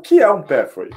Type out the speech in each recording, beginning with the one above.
O que é um Pathway?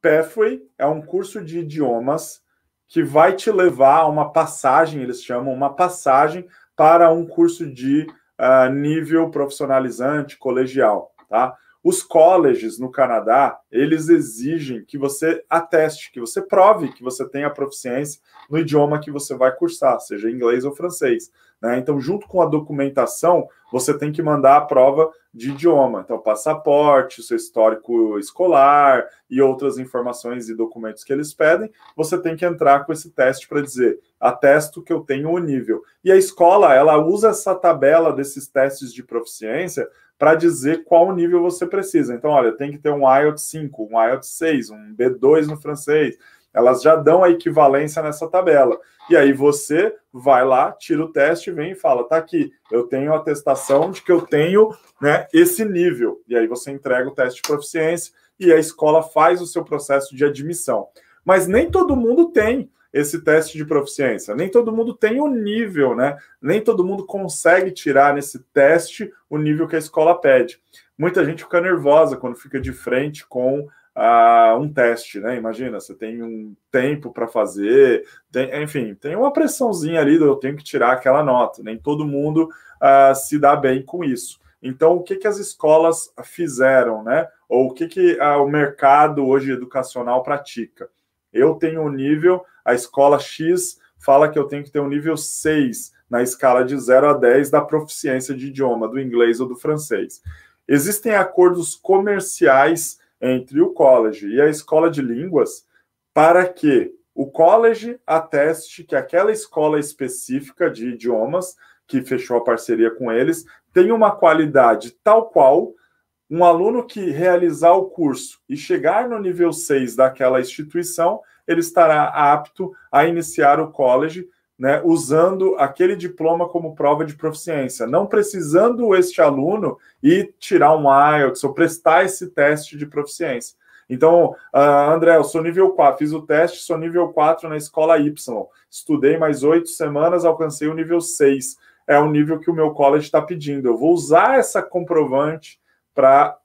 Pathway é um curso de idiomas que vai te levar a uma passagem, eles chamam uma passagem para um curso de uh, nível profissionalizante, colegial, tá? Os colleges no Canadá, eles exigem que você ateste, que você prove que você tem a proficiência no idioma que você vai cursar, seja inglês ou francês. Né? Então, junto com a documentação, você tem que mandar a prova de idioma. Então, passaporte, seu histórico escolar e outras informações e documentos que eles pedem, você tem que entrar com esse teste para dizer atesto que eu tenho o nível. E a escola, ela usa essa tabela desses testes de proficiência para dizer qual nível você precisa. Então, olha, tem que ter um IELTS 5, um IELTS 6, um B2 no francês. Elas já dão a equivalência nessa tabela. E aí você vai lá, tira o teste, vem e fala: tá aqui, eu tenho atestação de que eu tenho né, esse nível. E aí você entrega o teste de proficiência e a escola faz o seu processo de admissão. Mas nem todo mundo tem esse teste de proficiência. Nem todo mundo tem o nível, né? Nem todo mundo consegue tirar nesse teste o nível que a escola pede. Muita gente fica nervosa quando fica de frente com a ah, um teste, né? Imagina, você tem um tempo para fazer, tem, enfim, tem uma pressãozinha ali eu tenho que tirar aquela nota. Nem todo mundo ah, se dá bem com isso. Então, o que, que as escolas fizeram, né? Ou o que, que ah, o mercado hoje educacional pratica? Eu tenho um nível a escola X fala que eu tenho que ter um nível 6 na escala de 0 a 10 da proficiência de idioma, do inglês ou do francês. Existem acordos comerciais entre o college e a escola de línguas para que o college ateste que aquela escola específica de idiomas que fechou a parceria com eles tem uma qualidade tal qual um aluno que realizar o curso e chegar no nível 6 daquela instituição, ele estará apto a iniciar o college, né, usando aquele diploma como prova de proficiência, não precisando este aluno ir tirar um IELTS ou prestar esse teste de proficiência. Então, uh, André, eu sou nível 4, fiz o teste, sou nível 4 na escola Y, estudei mais oito semanas, alcancei o nível 6, é o nível que o meu college está pedindo. Eu vou usar essa comprovante, para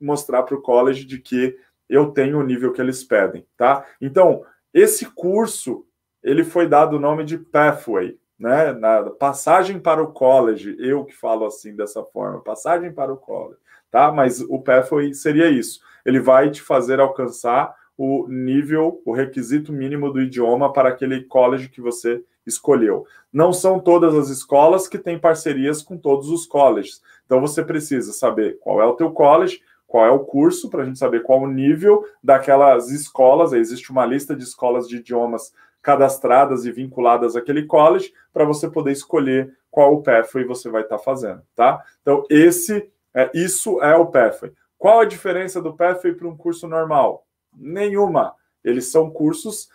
mostrar para o college de que eu tenho o nível que eles pedem, tá? Então, esse curso, ele foi dado o nome de Pathway, né? Na passagem para o college, eu que falo assim dessa forma, passagem para o college, tá? Mas o Pathway seria isso. Ele vai te fazer alcançar o nível, o requisito mínimo do idioma para aquele college que você escolheu. Não são todas as escolas que têm parcerias com todos os colleges. Então você precisa saber qual é o teu college, qual é o curso, para a gente saber qual o nível daquelas escolas. Aí existe uma lista de escolas de idiomas cadastradas e vinculadas àquele college, para você poder escolher qual o pathway você vai estar tá fazendo, tá? Então, esse é, isso é o pathway. Qual a diferença do pathway para um curso normal? Nenhuma. Eles são cursos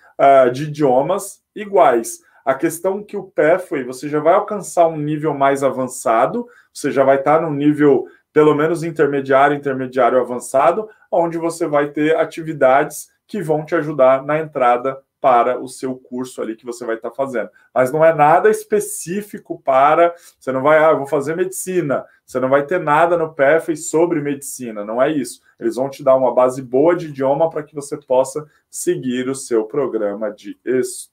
uh, de idiomas iguais. A questão que o Pathway, você já vai alcançar um nível mais avançado, você já vai estar num nível pelo menos intermediário, intermediário avançado, onde você vai ter atividades que vão te ajudar na entrada para o seu curso ali que você vai estar fazendo. Mas não é nada específico para. Você não vai, ah, eu vou fazer medicina. Você não vai ter nada no PEF sobre medicina, não é isso. Eles vão te dar uma base boa de idioma para que você possa seguir o seu programa de estudo.